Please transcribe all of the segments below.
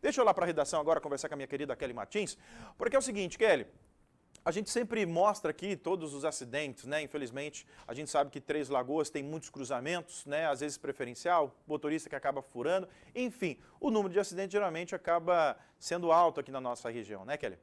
Deixa eu lá para a redação agora conversar com a minha querida Kelly Martins, porque é o seguinte, Kelly, a gente sempre mostra aqui todos os acidentes, né? Infelizmente, a gente sabe que Três Lagoas tem muitos cruzamentos, né? Às vezes preferencial, motorista que acaba furando. Enfim, o número de acidentes geralmente acaba sendo alto aqui na nossa região, né, Kelly?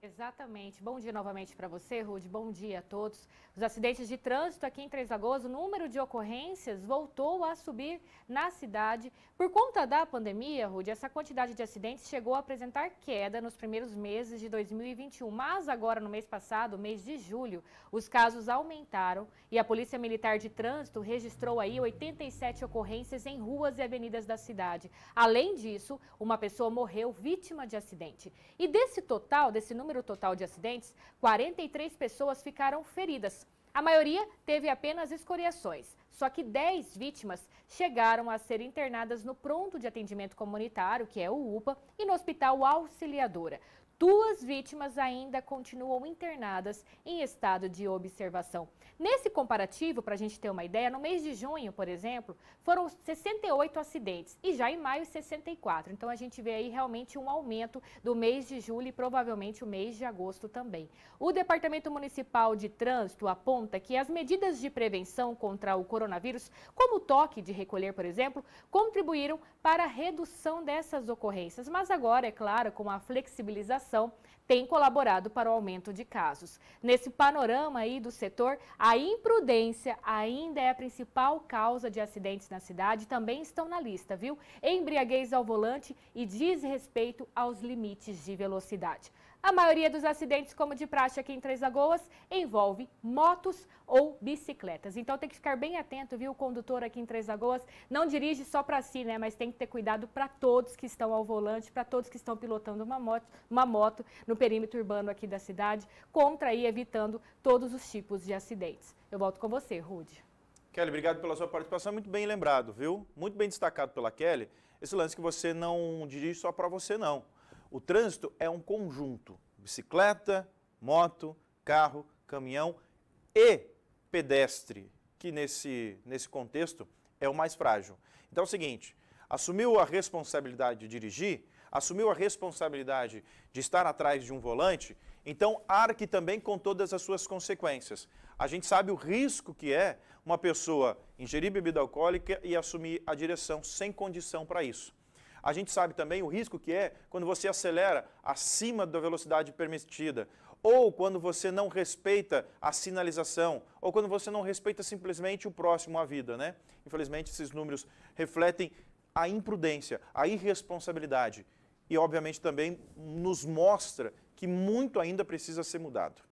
Exatamente. Bom dia novamente para você, Rude. Bom dia a todos. Os acidentes de trânsito aqui em Três Lagoas, o número de ocorrências voltou a subir na cidade. Por conta da pandemia, Rude, essa quantidade de acidentes chegou a apresentar queda nos primeiros meses de 2021. Mas agora, no mês passado, mês de julho, os casos aumentaram e a Polícia Militar de Trânsito registrou aí 87 ocorrências em ruas e avenidas da cidade. Além disso, uma pessoa morreu vítima de acidente. E desse total, desse número número total de acidentes, 43 pessoas ficaram feridas. A maioria teve apenas escoriações, só que 10 vítimas chegaram a ser internadas no pronto de atendimento comunitário, que é o UPA, e no Hospital Auxiliadora. Duas vítimas ainda continuam internadas em estado de observação. Nesse comparativo, para a gente ter uma ideia, no mês de junho, por exemplo, foram 68 acidentes e já em maio 64. Então a gente vê aí realmente um aumento do mês de julho e provavelmente o mês de agosto também. O Departamento Municipal de Trânsito aponta que as medidas de prevenção contra o coronavírus, como o toque de recolher, por exemplo, contribuíram para a redução dessas ocorrências. Mas agora, é claro, com a flexibilização vacinação tem colaborado para o aumento de casos. Nesse panorama aí do setor, a imprudência ainda é a principal causa de acidentes na cidade, também estão na lista, viu? Embriaguez ao volante e desrespeito aos limites de velocidade. A maioria dos acidentes, como de praxe aqui em Três Lagoas, envolve motos ou bicicletas. Então tem que ficar bem atento, viu? O condutor aqui em Três Lagoas não dirige só para si, né? Mas tem que ter cuidado para todos que estão ao volante, para todos que estão pilotando uma moto, uma moto no perímetro urbano aqui da cidade, contra e evitando todos os tipos de acidentes. Eu volto com você, Rude. Kelly, obrigado pela sua participação, muito bem lembrado, viu? Muito bem destacado pela Kelly, esse lance que você não dirige só para você, não o trânsito é um conjunto: bicicleta, moto, carro, caminhão e pedestre, que nesse, nesse contexto é o mais frágil. Então é o seguinte: assumiu a responsabilidade de dirigir, assumiu a responsabilidade de estar atrás de um volante, então arque também com todas as suas consequências. A gente sabe o risco que é uma pessoa ingerir bebida alcoólica e assumir a direção sem condição para isso. A gente sabe também o risco que é quando você acelera acima da velocidade permitida, ou quando você não respeita a sinalização, ou quando você não respeita simplesmente o próximo à vida, né? Infelizmente, esses números refletem a imprudência, a irresponsabilidade e, obviamente, também nos mostra que muito ainda precisa ser mudado.